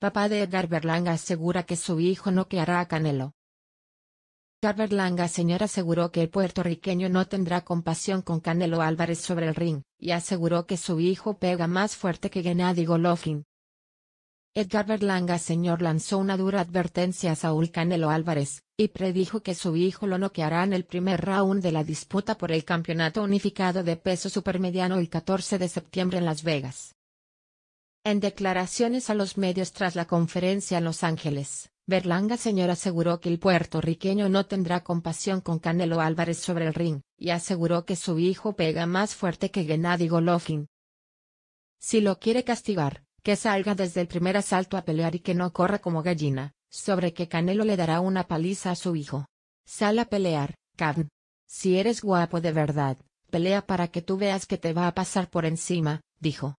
Papá de Edgar Berlanga asegura que su hijo no a Canelo. Edgar Berlanga señor aseguró que el puertorriqueño no tendrá compasión con Canelo Álvarez sobre el ring, y aseguró que su hijo pega más fuerte que Gennady Golovkin. Edgar Berlanga Señor lanzó una dura advertencia a Saúl Canelo Álvarez, y predijo que su hijo lo noqueará en el primer round de la disputa por el Campeonato Unificado de Peso Supermediano el 14 de septiembre en Las Vegas. En declaraciones a los medios tras la conferencia en Los Ángeles, Berlanga Señor aseguró que el puertorriqueño no tendrá compasión con Canelo Álvarez sobre el ring, y aseguró que su hijo pega más fuerte que Gennady Golovkin. Si lo quiere castigar, que salga desde el primer asalto a pelear y que no corra como gallina, sobre que Canelo le dará una paliza a su hijo. Sal a pelear, Cavn. Si eres guapo de verdad, pelea para que tú veas que te va a pasar por encima, dijo.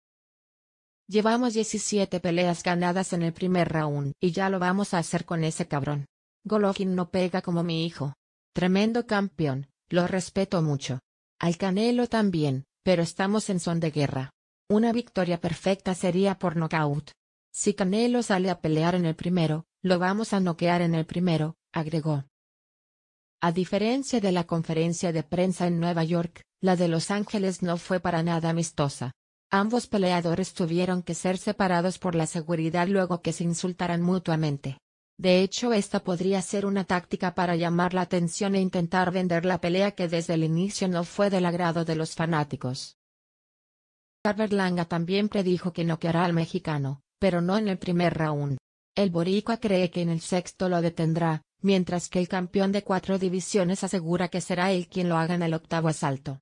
Llevamos 17 peleas ganadas en el primer round y ya lo vamos a hacer con ese cabrón. Golovkin no pega como mi hijo. Tremendo campeón, lo respeto mucho. Al Canelo también, pero estamos en son de guerra. Una victoria perfecta sería por nocaut. Si Canelo sale a pelear en el primero, lo vamos a noquear en el primero, agregó. A diferencia de la conferencia de prensa en Nueva York, la de Los Ángeles no fue para nada amistosa. Ambos peleadores tuvieron que ser separados por la seguridad luego que se insultaran mutuamente. De hecho, esta podría ser una táctica para llamar la atención e intentar vender la pelea que desde el inicio no fue del agrado de los fanáticos. Carver Langa también predijo que noqueará al mexicano, pero no en el primer round. El boricua cree que en el sexto lo detendrá, mientras que el campeón de cuatro divisiones asegura que será él quien lo haga en el octavo asalto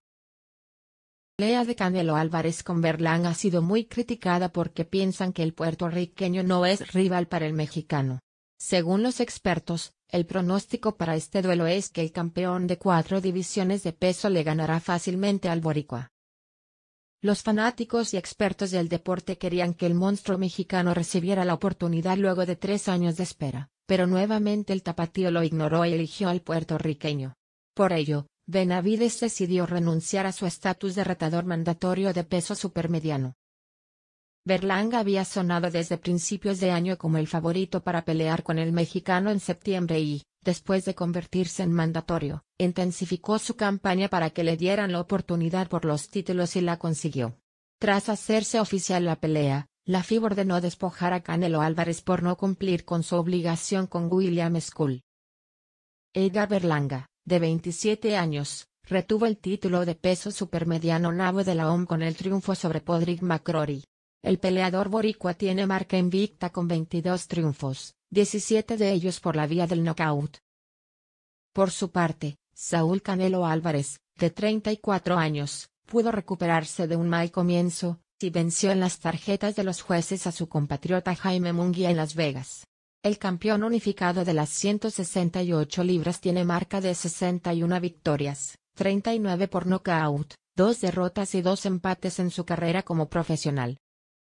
pelea de Canelo Álvarez con Berlán ha sido muy criticada porque piensan que el puertorriqueño no es rival para el mexicano. Según los expertos, el pronóstico para este duelo es que el campeón de cuatro divisiones de peso le ganará fácilmente al boricua. Los fanáticos y expertos del deporte querían que el monstruo mexicano recibiera la oportunidad luego de tres años de espera, pero nuevamente el tapatío lo ignoró y eligió al puertorriqueño. Por ello, Benavides decidió renunciar a su estatus de retador mandatorio de peso supermediano. Berlanga había sonado desde principios de año como el favorito para pelear con el mexicano en septiembre y, después de convertirse en mandatorio, intensificó su campaña para que le dieran la oportunidad por los títulos y la consiguió. Tras hacerse oficial la pelea, la FIB ordenó despojar a Canelo Álvarez por no cumplir con su obligación con William School. Edgar Berlanga, de 27 años, retuvo el título de peso supermediano nabo de la OM con el triunfo sobre Podrick McCrory. El peleador boricua tiene marca invicta con 22 triunfos, 17 de ellos por la vía del nocaut. Por su parte, Saúl Canelo Álvarez, de 34 años, pudo recuperarse de un mal comienzo, y venció en las tarjetas de los jueces a su compatriota Jaime Munguía en Las Vegas. El campeón unificado de las 168 libras tiene marca de 61 victorias, 39 por nocaut, 2 derrotas y 2 empates en su carrera como profesional.